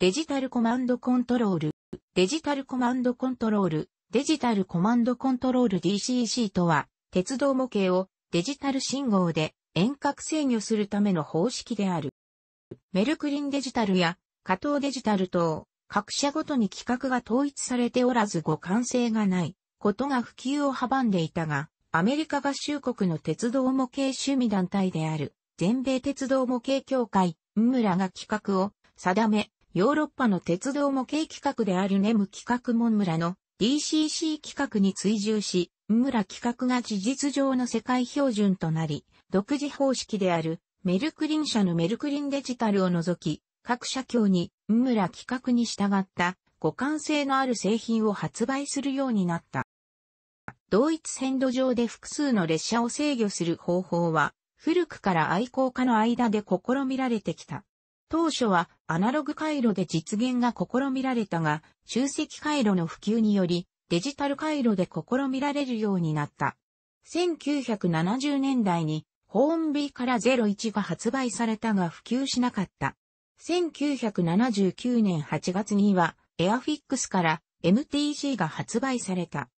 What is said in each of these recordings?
デジタルコマンドコントロール、デジタルコマンドコントロール、デジタルコマンドコントロール DCC とは、鉄道模型をデジタル信号で遠隔制御するための方式である。メルクリンデジタルや加藤デジタル等、各社ごとに規格が統一されておらず互換性がないことが普及を阻んでいたが、アメリカ合衆国の鉄道模型趣味団体である全米鉄道模型協会、ムラが規格を定め、ヨーロッパの鉄道模型企画であるネム企画モンムラの DCC 企画に追従し、ムラ企画が事実上の世界標準となり、独自方式であるメルクリン社のメルクリンデジタルを除き、各社協にムラ企画に従った互換性のある製品を発売するようになった。同一線路上で複数の列車を制御する方法は、古くから愛好家の間で試みられてきた。当初はアナログ回路で実現が試みられたが、集積回路の普及により、デジタル回路で試みられるようになった。1970年代に、ホーン B から01が発売されたが普及しなかった。1979年8月には、エアフィックスから MTC が発売された。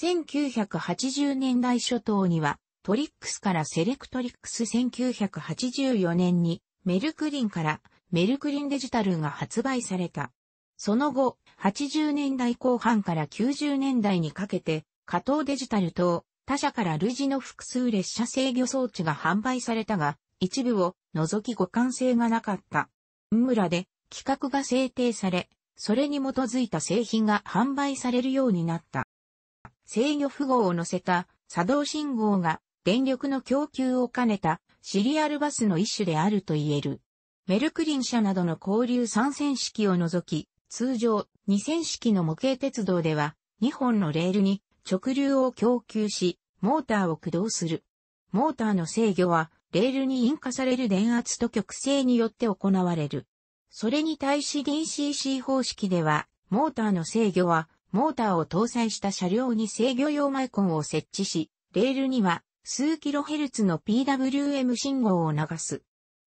1980年代初頭には、トリックスからセレクトリックス1984年に、メルクリンからメルクリンデジタルが発売された。その後、80年代後半から90年代にかけて、加藤デジタル等、他社から類似の複数列車制御装置が販売されたが、一部を除き互換性がなかった。村で規格が制定され、それに基づいた製品が販売されるようになった。制御符号を乗せた作動信号が電力の供給を兼ねたシリアルバスの一種であると言える。メルクリン社などの交流参戦式を除き、通常、二0式の模型鉄道では、2本のレールに直流を供給し、モーターを駆動する。モーターの制御は、レールに引火される電圧と極性によって行われる。それに対し DCC 方式では、モーターの制御は、モーターを搭載した車両に制御用マイコンを設置し、レールには数キロヘルツの PWM 信号を流す。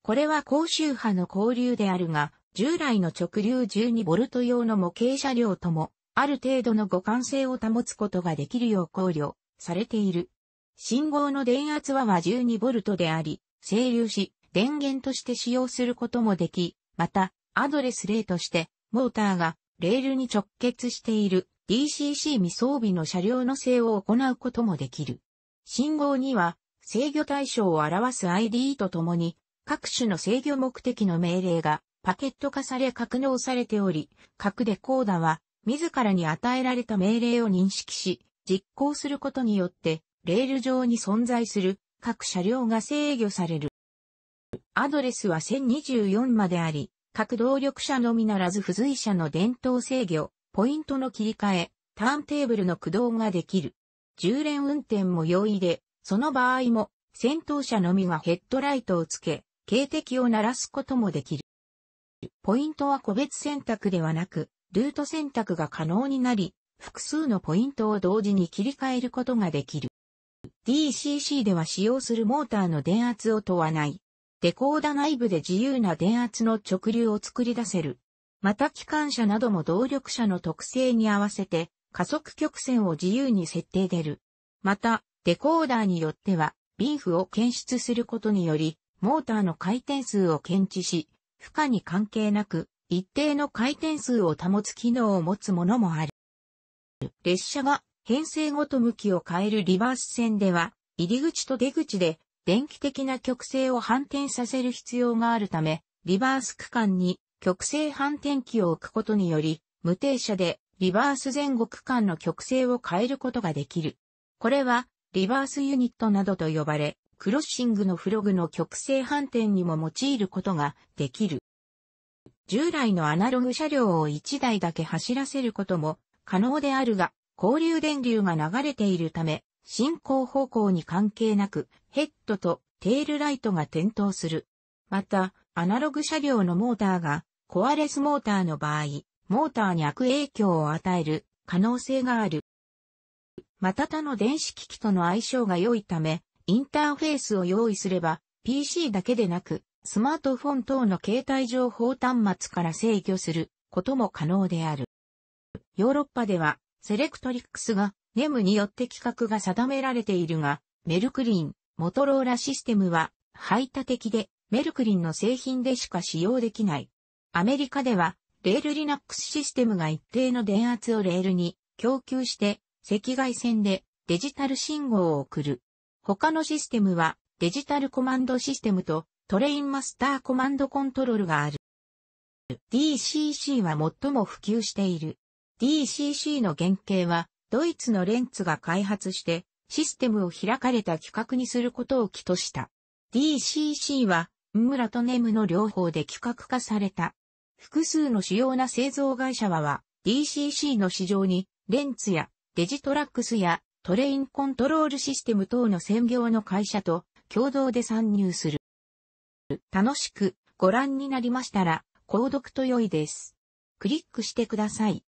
これは高周波の交流であるが、従来の直流 12V 用の模型車両とも、ある程度の互換性を保つことができるよう考慮されている。信号の電圧は 12V であり、整流し、電源として使用することもでき、また、アドレス例として、モーターがレールに直結している DCC 未装備の車両の性を行うこともできる。信号には制御対象を表す ID とともに各種の制御目的の命令がパケット化され格納されており、各デコーダは自らに与えられた命令を認識し、実行することによって、レール上に存在する各車両が制御される。アドレスは1024まであり、各動力車のみならず付随車の伝統制御、ポイントの切り替え、ターンテーブルの駆動ができる。10連運転も容易で、その場合も、先頭車のみがヘッドライトをつけ、警笛を鳴らすこともできる。ポイントは個別選択ではなく、ルート選択が可能になり、複数のポイントを同時に切り替えることができる。DCC では使用するモーターの電圧を問わない。デコーダ内部で自由な電圧の直流を作り出せる。また機関車なども動力車の特性に合わせて加速曲線を自由に設定でる。また、デコーダーによっては、ビンフを検出することにより、モーターの回転数を検知し、負荷に関係なく、一定の回転数を保つ機能を持つものもある。列車が編成ごと向きを変えるリバース線では、入り口と出口で電気的な曲線を反転させる必要があるため、リバース区間に曲線反転機を置くことにより、無停車でリバース前後区間の曲線を変えることができる。これはリバースユニットなどと呼ばれ、クロッシングのフログの極性反転にも用いることができる。従来のアナログ車両を1台だけ走らせることも可能であるが、交流電流が流れているため、進行方向に関係なく、ヘッドとテールライトが点灯する。また、アナログ車両のモーターがコアレスモーターの場合、モーターに悪影響を与える可能性がある。また他の電子機器との相性が良いため、インターフェースを用意すれば、PC だけでなく、スマートフォン等の携帯情報端末から制御することも可能である。ヨーロッパでは、セレクトリックスが NEM によって規格が定められているが、メルクリン、モトローラシステムは排他的で、メルクリンの製品でしか使用できない。アメリカでは、レールリナックスシステムが一定の電圧をレールに供給して、赤外線でデジタル信号を送る。他のシステムはデジタルコマンドシステムとトレインマスターコマンドコントロールがある。DCC は最も普及している。DCC の原型はドイツのレンツが開発してシステムを開かれた規格にすることを起とした。DCC はムラとネムの両方で規格化された。複数の主要な製造会社は DCC の市場にレンツやデジトラックスやトレインコントロールシステム等の専業の会社と共同で参入する。楽しくご覧になりましたら、購読と良いです。クリックしてください。